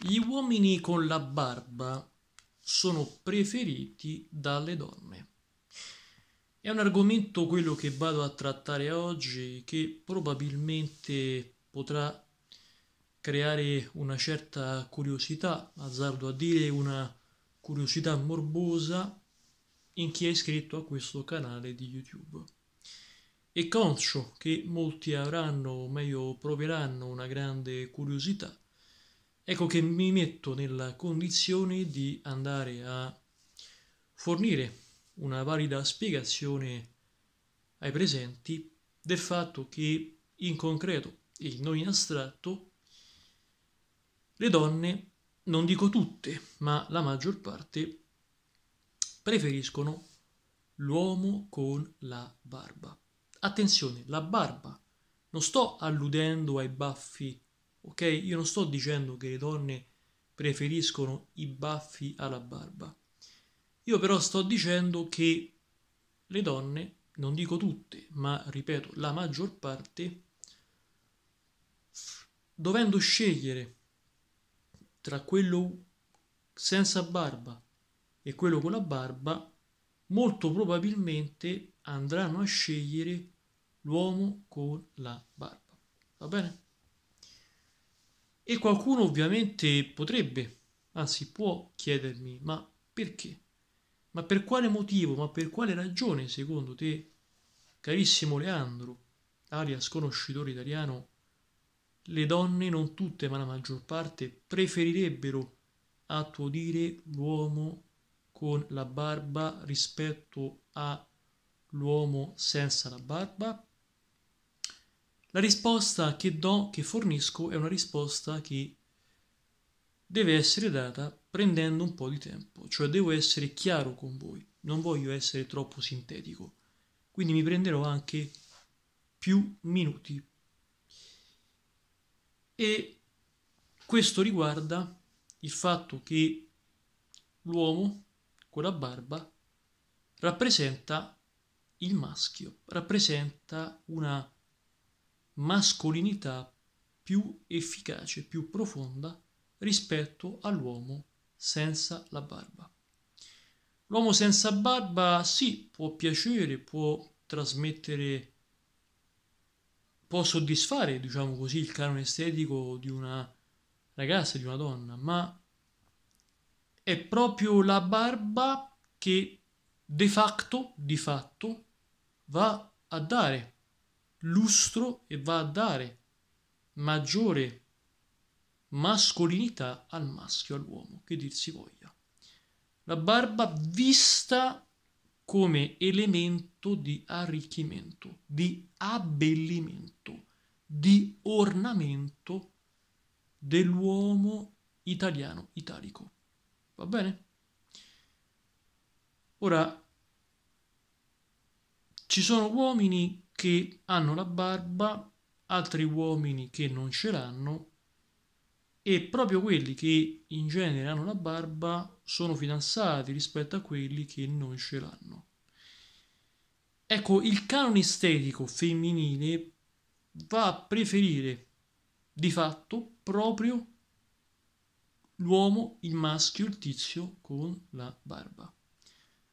Gli uomini con la barba sono preferiti dalle donne. È un argomento quello che vado a trattare oggi che probabilmente potrà creare una certa curiosità, azzardo a dire una curiosità morbosa in chi è iscritto a questo canale di YouTube. E conscio che molti avranno, o meglio proveranno, una grande curiosità ecco che mi metto nella condizione di andare a fornire una valida spiegazione ai presenti del fatto che in concreto e non in astratto le donne, non dico tutte, ma la maggior parte, preferiscono l'uomo con la barba. Attenzione, la barba. Non sto alludendo ai baffi Ok? Io non sto dicendo che le donne preferiscono i baffi alla barba. Io però sto dicendo che le donne, non dico tutte, ma ripeto, la maggior parte, dovendo scegliere tra quello senza barba e quello con la barba, molto probabilmente andranno a scegliere l'uomo con la barba. Va bene? E qualcuno ovviamente potrebbe, anzi può chiedermi, ma perché? Ma per quale motivo, ma per quale ragione secondo te, carissimo Leandro, alias conoscitore italiano, le donne, non tutte ma la maggior parte, preferirebbero a tuo dire l'uomo con la barba rispetto all'uomo senza la barba? La risposta che do, che fornisco, è una risposta che deve essere data prendendo un po' di tempo, cioè devo essere chiaro con voi, non voglio essere troppo sintetico, quindi mi prenderò anche più minuti. E questo riguarda il fatto che l'uomo con la barba rappresenta il maschio, rappresenta una mascolinità più efficace, più profonda rispetto all'uomo senza la barba. L'uomo senza barba sì, può piacere, può trasmettere, può soddisfare, diciamo così, il canone estetico di una ragazza, di una donna, ma è proprio la barba che de facto, di fatto, va a dare lustro e va a dare maggiore mascolinità al maschio, all'uomo, che dir si voglia. La barba vista come elemento di arricchimento, di abbellimento, di ornamento dell'uomo italiano italico. Va bene? Ora, ci sono uomini che hanno la barba, altri uomini che non ce l'hanno e proprio quelli che in genere hanno la barba sono fidanzati rispetto a quelli che non ce l'hanno. Ecco, il canone estetico femminile va a preferire di fatto proprio l'uomo, il maschio, il tizio con la barba.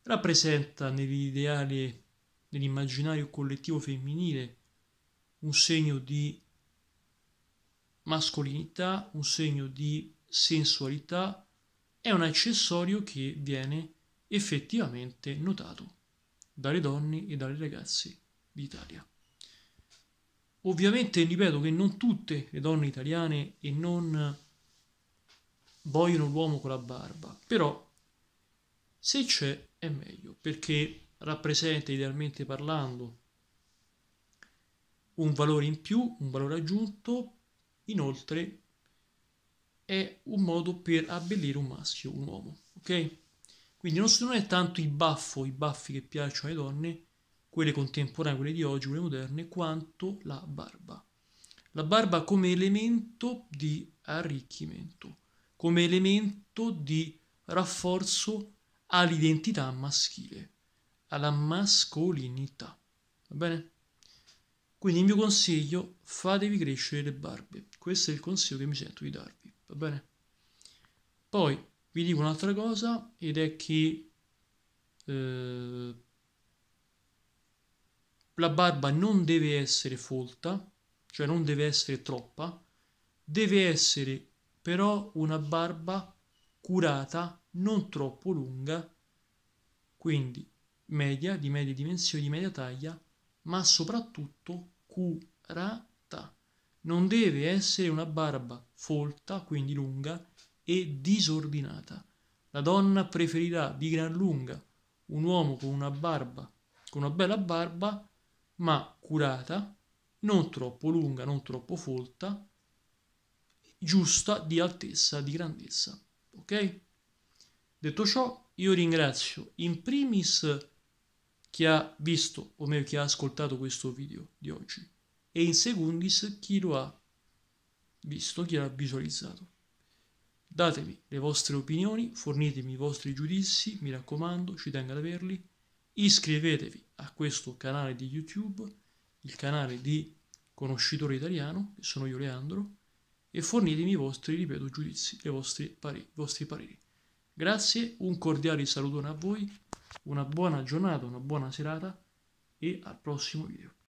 Rappresenta nell'ideale nell'immaginario collettivo femminile un segno di mascolinità, un segno di sensualità, è un accessorio che viene effettivamente notato dalle donne e dalle ragazze d'Italia. Ovviamente ripeto che non tutte le donne italiane e non vogliono l'uomo con la barba, però se c'è è meglio perché rappresenta idealmente parlando un valore in più, un valore aggiunto, inoltre è un modo per abbellire un maschio, un uomo, ok? Quindi non, non è tanto il baffo, i baffi che piacciono alle donne, quelle contemporanee, quelle di oggi, quelle moderne, quanto la barba. La barba come elemento di arricchimento, come elemento di rafforzo all'identità maschile alla mascolinità. Va bene? Quindi il mio consiglio, fatevi crescere le barbe. Questo è il consiglio che mi sento di darvi, va bene? Poi vi dico un'altra cosa ed è che eh, la barba non deve essere folta, cioè non deve essere troppa, deve essere però una barba curata, non troppo lunga, quindi media, di medie dimensioni, di media taglia, ma soprattutto curata. Non deve essere una barba folta, quindi lunga, e disordinata. La donna preferirà di gran lunga un uomo con una barba, con una bella barba, ma curata, non troppo lunga, non troppo folta, giusta di altezza, di grandezza. Ok? Detto ciò, io ringrazio in primis chi ha visto o meglio chi ha ascoltato questo video di oggi e in secundis chi lo ha visto, chi l'ha visualizzato. Datemi le vostre opinioni, fornitemi i vostri giudizi, mi raccomando, ci tengo ad averli. Iscrivetevi a questo canale di YouTube, il canale di Conoscitore Italiano, che sono io Leandro, e fornitemi i vostri, ripeto, giudizi, i vostri pareri. Grazie, un cordiale salutone a voi una buona giornata, una buona serata e al prossimo video.